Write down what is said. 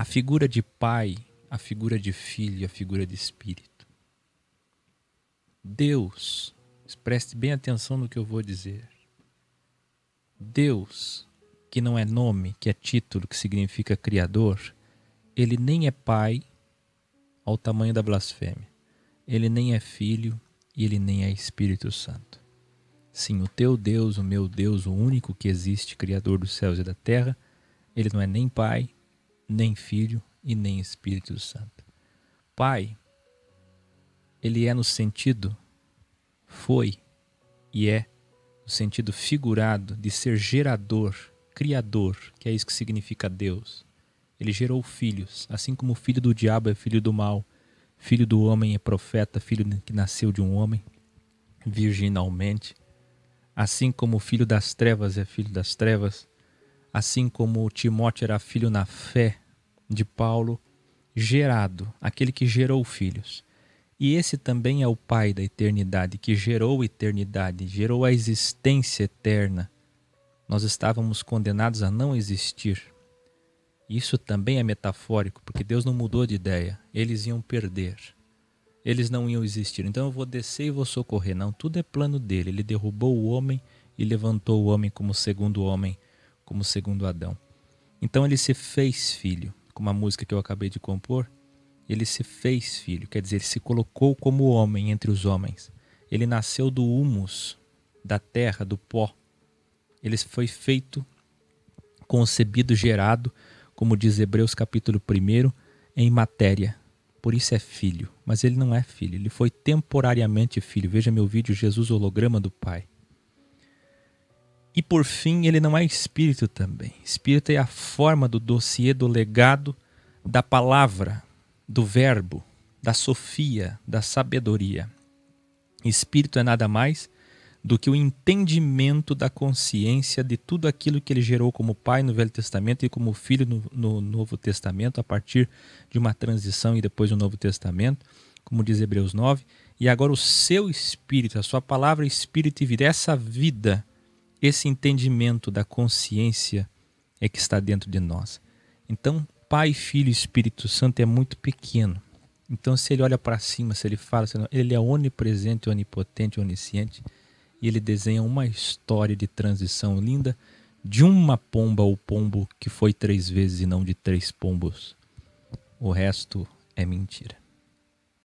a figura de pai, a figura de filho, a figura de espírito. Deus, preste bem atenção no que eu vou dizer. Deus, que não é nome, que é título, que significa criador, ele nem é pai ao tamanho da blasfêmia. Ele nem é filho e ele nem é Espírito Santo. Sim, o teu Deus, o meu Deus, o único que existe, Criador dos céus e da terra, ele não é nem pai, nem Filho e nem Espírito Santo. Pai, ele é no sentido, foi e é no sentido figurado de ser gerador, criador, que é isso que significa Deus. Ele gerou filhos, assim como o filho do diabo é filho do mal, filho do homem é profeta, filho que nasceu de um homem, virginalmente. Assim como o filho das trevas é filho das trevas, assim como Timóteo era filho na fé, de Paulo, gerado, aquele que gerou filhos. E esse também é o Pai da eternidade, que gerou a eternidade, gerou a existência eterna. Nós estávamos condenados a não existir. Isso também é metafórico, porque Deus não mudou de ideia. Eles iam perder. Eles não iam existir. Então eu vou descer e vou socorrer. Não, tudo é plano dele. Ele derrubou o homem e levantou o homem como segundo homem, como segundo Adão. Então ele se fez filho com uma música que eu acabei de compor, ele se fez filho, quer dizer, ele se colocou como homem entre os homens. Ele nasceu do humus, da terra, do pó. Ele foi feito, concebido, gerado, como diz Hebreus capítulo 1, em matéria. Por isso é filho, mas ele não é filho, ele foi temporariamente filho. Veja meu vídeo Jesus holograma do Pai. E por fim, ele não é espírito também. Espírito é a forma do dossiê, do legado, da palavra, do verbo, da sofia, da sabedoria. Espírito é nada mais do que o entendimento da consciência de tudo aquilo que ele gerou como pai no Velho Testamento e como filho no, no Novo Testamento, a partir de uma transição e depois do Novo Testamento, como diz Hebreus 9. E agora o seu espírito, a sua palavra, espírito e vida, essa vida esse entendimento da consciência é que está dentro de nós. Então, Pai, Filho e Espírito Santo é muito pequeno. Então, se ele olha para cima, se ele fala, se ele é onipresente, onipotente, onisciente, e ele desenha uma história de transição linda de uma pomba ou pombo que foi três vezes e não de três pombos. O resto é mentira.